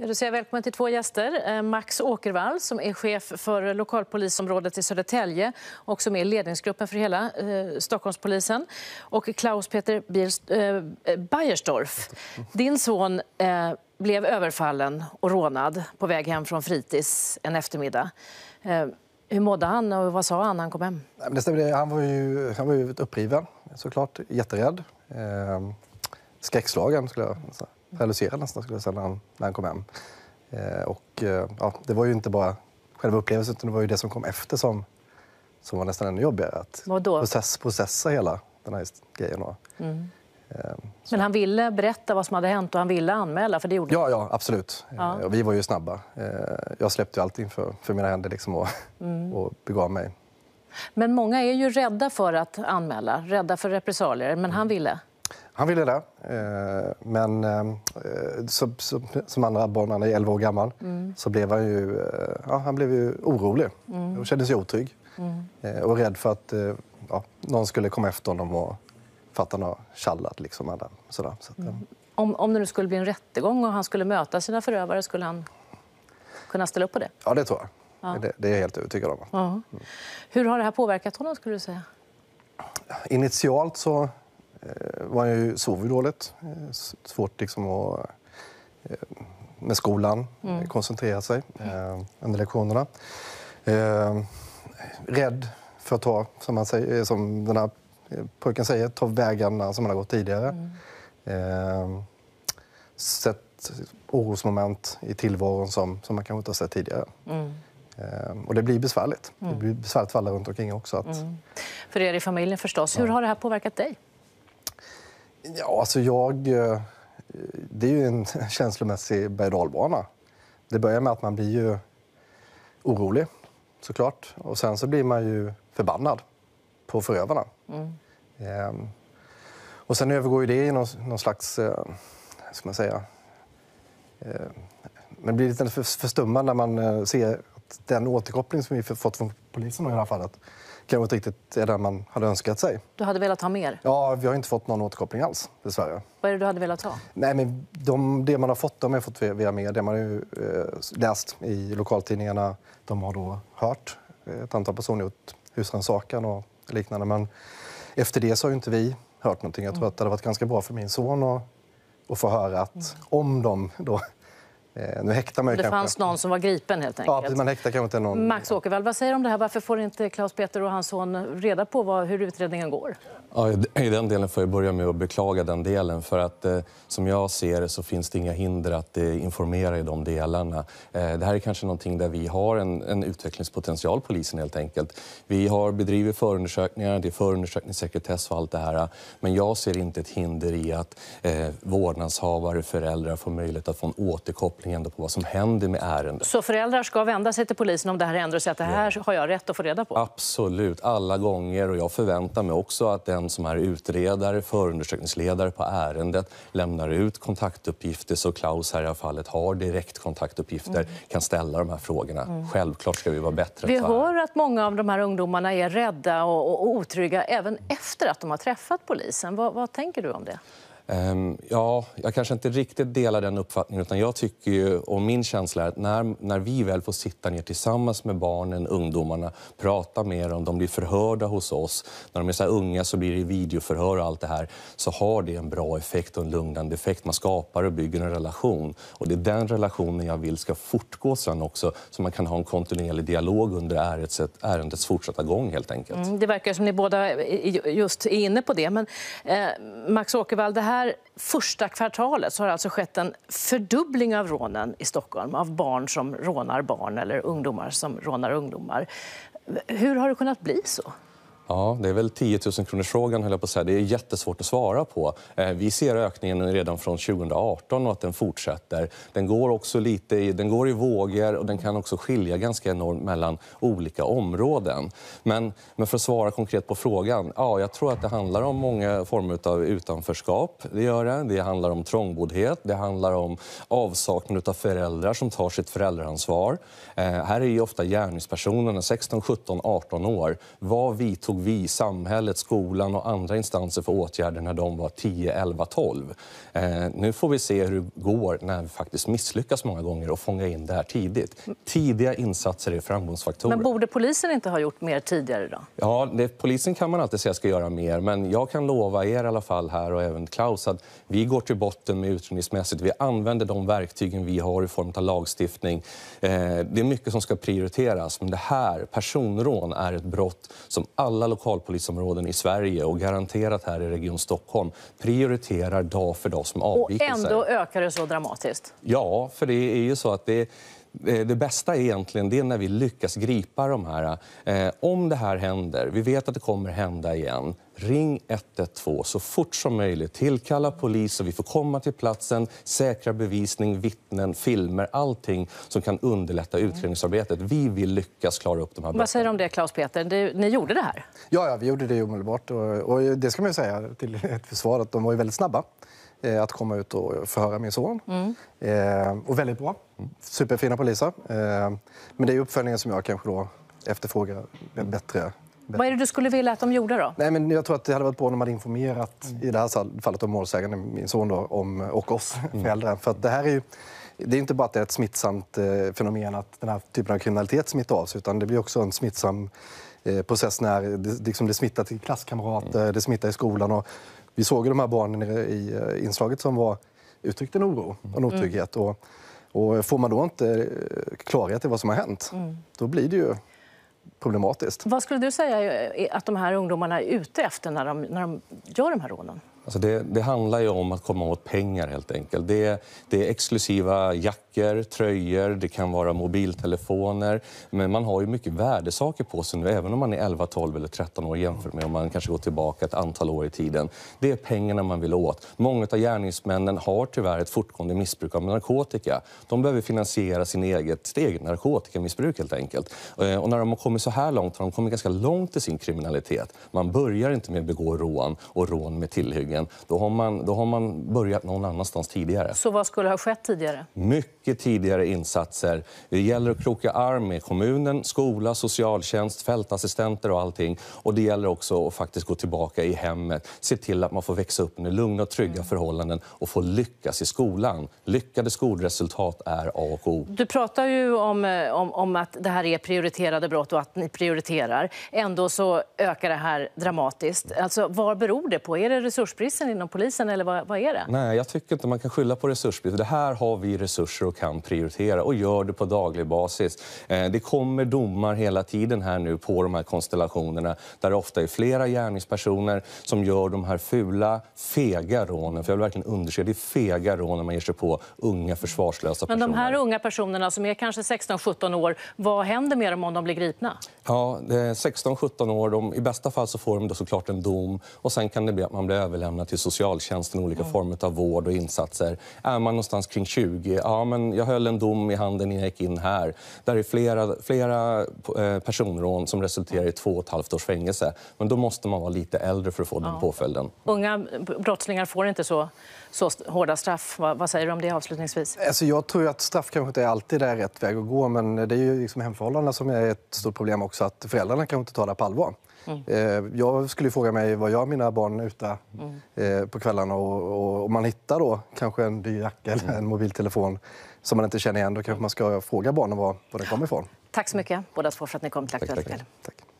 Ja, då säger välkommen till två gäster. Eh, Max Åkervall som är chef för lokalpolisområdet i Södertälje och som är ledningsgruppen för hela eh, Stockholmspolisen. Och Klaus-Peter eh, Beiersdorf. Din son eh, blev överfallen och rånad på väg hem från fritids en eftermiddag. Eh, hur mådde han och vad sa han när han kom hem? Det stämmer, han var ju, han var ju uppriven såklart, jätterädd. Eh, skräckslagen skulle jag säga realiserad nästan skulle jag säga när han, när han kom hem. Eh, och eh, ja, det var ju inte bara själva upplevelsen utan det var ju det som kom efter som, som var nästan ännu jobbigare. Att Vadå? process, processa hela den här grejen. Och, mm. eh, Men han ville berätta vad som hade hänt och han ville anmäla? För det gjorde ja, ja, absolut. Eh, ja. och vi var ju snabba. Eh, jag släppte allt inför för mina händer liksom och, mm. och begav mig. Men många är ju rädda för att anmäla, rädda för repressalier. Men mm. han ville? Han ville det. Eh, men eh, som andra barn, han är 11 år gammal, mm. så blev han ju, eh, ja, han blev ju orolig mm. och kände sig otrygg. Mm. Och rädd för att ja, någon skulle komma efter honom och för att han har tjallat. Liksom, alla, sådär. Så att, mm. om, om det nu skulle bli en rättegång och han skulle möta sina förövare, skulle han kunna ställa upp på det? Ja, det tror jag. Ja. Det, det, är jag helt övertygad om. Ja. Mm. Hur har det här påverkat honom, skulle du säga? Initialt så var eh, jag ju, sov ju dåligt. Eh, svårt liksom att eh, med skolan mm. koncentrera sig mm. under lektionerna. Rädd för att ta, som, man säger, som den här pojken säger, ta vägarna som man har gått tidigare. Mm. Sett orosmoment i tillvaron som, som man kanske inte har sett tidigare. Mm. Och det blir besvärligt. Mm. Det blir besvärligt för alla runt omkring också. Att... Mm. För er i familjen förstås. Hur har det här påverkat dig? Ja, alltså jag... Eh, det är ju en känslomässig berg Det börjar med att man blir ju orolig, såklart. Och sen så blir man ju förbannad på förövarna. Mm. Ehm, och sen övergår ju det i någon, slags... Eh, ska man säga? Eh, men det blir lite förstummande när man ser den återkoppling som vi fått från polisen i det här fallet kanske inte riktigt är den man hade önskat sig. Du hade velat ha mer? Ja, vi har inte fått någon återkoppling alls dessvärre. Vad är det du hade velat ha? Nej, men de, det man har fått, de har fått via, via Det man har ju, eh, läst i lokaltidningarna. De har då hört eh, ett antal personer gjort husrannsakan och liknande. Men efter det så har inte vi hört någonting. Jag tror mm. att det hade varit ganska bra för min son att, att få höra att om de då Eh, nu häktar man ju det kanske... fanns någon som var gripen helt enkelt. Ja, man häktar kanske inte någon... Max Åkervall, vad säger du om det här? Varför får inte Klaus Peter och hans son reda på vad, hur utredningen går? Ja, I den delen får jag börja med att beklaga den delen. För att eh, som jag ser det så finns det inga hinder att eh, informera i de delarna. Eh, det här är kanske någonting där vi har en, en utvecklingspotential, polisen helt enkelt. Vi har bedrivit förundersökningar, det är förundersökningssekretess och allt det här. Men jag ser inte ett hinder i att eh, vårdnadshavare, föräldrar får möjlighet att få en återkoppling avseende på vad som händer med ärendet. Så föräldrar ska vända sig till polisen om det här händer och säga att det här ja. har jag rätt att få reda på? Absolut, alla gånger. Och jag förväntar mig också att den som är utredare, förundersökningsledare på ärendet lämnar ut kontaktuppgifter så Klaus här i fallet har direkt kontaktuppgifter, mm. kan ställa de här frågorna. Mm. Självklart ska vi vara bättre Vi hör att många av de här ungdomarna är rädda och, och, och otrygga även efter att de har träffat polisen. vad, vad tänker du om det? Ehm, ja, jag kanske inte riktigt delar den uppfattningen. utan jag tycker ju, och Min känsla är att när, när vi väl får sitta ner tillsammans med barnen, ungdomarna, prata med dem, de blir förhörda hos oss. När de är så unga så blir det videoförhör och allt det här. Så har det en bra effekt och en lugnande effekt. Man skapar och bygger en relation. Och Det är den relationen jag vill ska fortgå sen också så man kan ha en kontinuerlig dialog under ärendets, ärendets fortsatta gång. helt enkelt. Mm, det verkar som ni båda just är inne på det. Men eh, Max Åkervall, det här här första kvartalet så har det alltså skett en fördubbling av rånen i Stockholm av barn som rånar barn eller ungdomar som rånar ungdomar. Hur har det kunnat bli så? Ja, det är väl 10 000 kronors frågan höll jag på att säga. Det är jättesvårt att svara på. Eh, vi ser ökningen redan från 2018 och att den fortsätter. Den går också lite i, den går i vågor och den kan också skilja ganska enormt mellan olika områden. Men, men för att svara konkret på frågan. Ja, jag tror att det handlar om många former av utanförskap. Det gör det. Det handlar om trångboddhet. Det handlar om avsaknad av föräldrar som tar sitt föräldraansvar. Eh, här är ju ofta gärningspersonerna 16, 17, 18 år. Vad vi tog vidtog vi, samhället, skolan och andra instanser för åtgärder när de var 10, 11, 12. Eh, nu får vi se hur det går när vi faktiskt misslyckas många gånger och fånga in det här tidigt. Tidiga insatser är framgångsfaktorer. Men borde polisen inte ha gjort mer tidigare då? Ja, det, polisen kan man alltid säga ska göra mer, men jag kan lova er i alla fall här och även Klaus att vi går till botten med utredningsmässigt. Vi använder de verktygen vi har i form av lagstiftning. Eh, det är mycket som ska prioriteras, men det här, personrån, är ett brott som alla lokalpolisområden i Sverige och garanterat här i Region Stockholm prioriterar dag för dag som avvikelser. Och ändå ökar det så dramatiskt? Ja, för det är ju så att det Eh, det bästa är egentligen det när vi lyckas gripa de här. Eh, om det här händer, vi vet att det kommer hända igen, ring 112 så fort som möjligt. Tillkalla polis så vi får komma till platsen, säkra bevisning, vittnen, filmer, allting som kan underlätta mm. utredningsarbetet. Vi vill lyckas klara upp de här brotten. Vad säger du om det, Claes Peter? ni gjorde det här? Ja, ja vi gjorde det omedelbart. Och, och det ska man säga till ett försvar, att de var ju väldigt snabba. Eh, att komma ut och förhöra min son. Mm. Eh, och väldigt bra. Superfina poliser. Eh, men det är uppföljningen som jag kanske då efterfrågar bättre. Vad är det du skulle vilja att de gjorde då? Nej, men jag tror att det hade varit bra om man informerat mm. i det här fallet om målsäganden, min son då, om, och oss mm. föräldrar. För det här är ju, det är inte bara att det är ett smittsamt eh, fenomen att den här typen av kriminalitet smittar av sig utan det blir också en smittsam Eh, process när det, liksom det smittar till klasskamrater, mm. det smittar i skolan. Och vi såg ju de här barnen i eh, inslaget som var, uttryckte en oro och en mm. otrygghet. Och, och får man då inte eh, klarhet i vad som har hänt, mm. då blir det ju problematiskt. Vad skulle du säga att de här ungdomarna är ute efter när de, när de gör de här rånen? Alltså det, det, handlar ju om att komma åt pengar helt enkelt. Det, det, är exklusiva jackor, tröjor, det kan vara mobiltelefoner. Men man har ju mycket värdesaker på sig nu, även om man är 11, 12 eller 13 år jämfört med om man kanske går tillbaka ett antal år i tiden. Det är pengarna man vill åt. Många av gärningsmännen har tyvärr ett fortgående missbruk av narkotika. De behöver finansiera sin eget, sitt eget narkotikamissbruk helt enkelt. Eh, och när de har kommit så här långt har de kommit ganska långt i sin kriminalitet. Man börjar inte med att begå rån och rån med tillhyggen Italien, då har, man, då har man börjat någon annanstans tidigare. Så vad skulle ha skett tidigare? Mycket tidigare insatser. Det gäller att kroka arm med kommunen, skola, socialtjänst, fältassistenter och allting. Och det gäller också att faktiskt gå tillbaka i hemmet, se till att man får växa upp under lugna och trygga mm. förhållanden och få lyckas i skolan. Lyckade skolresultat är A och O. Du pratar ju om, eh, om, om att det här är prioriterade brott och att ni prioriterar. Ändå så ökar det här dramatiskt. Alltså, vad beror det på? Är det resursbrist? resursbristen inom polisen? eller vad, vad, är det? Nej, jag tycker inte man kan skylla på resursbrist. Det här har vi resurser och kan prioritera och gör det på daglig basis. Eh, det kommer domar hela tiden här nu på de här konstellationerna där det ofta är flera gärningspersoner som gör de här fula, fega rånen. För jag vill verkligen undersöka, det är fega rån när man ger sig på unga försvarslösa personer. Men de här unga personerna som är kanske 16-17 år, vad händer med dem om de blir gripna? Ja, 16-17 år, de, i bästa fall så får de då såklart en dom och sen kan det bli att man blir överlämnad hamnar till socialtjänsten, olika mm. former av vård och insatser. Är man någonstans kring 20, ja men jag höll en dom i handen när jag gick in här. Där är flera, flera eh, personrån som resulterar i två och ett halvt års fängelse. Men då måste man vara lite äldre för att få den påföljden. Unga brottslingar får inte så, så hårda straff. Vad, vad, säger du om det avslutningsvis? Alltså jag tror att straff kanske inte alltid är rätt väg att gå, men det är ju liksom hemförhållandena som är ett stort problem också, att föräldrarna kanske inte tar det på allvar. Mm. Eh, jag skulle fråga mig vad gör mina barn ute mm. Eh, på kvällarna och om man hittar då kanske en dyr jacka eller mm. en mobiltelefon som man inte känner igen, då kanske man ska fråga barnen var, var den kommer ifrån. Tack så mycket båda två för att ni kom till Aktuellt tack, tack.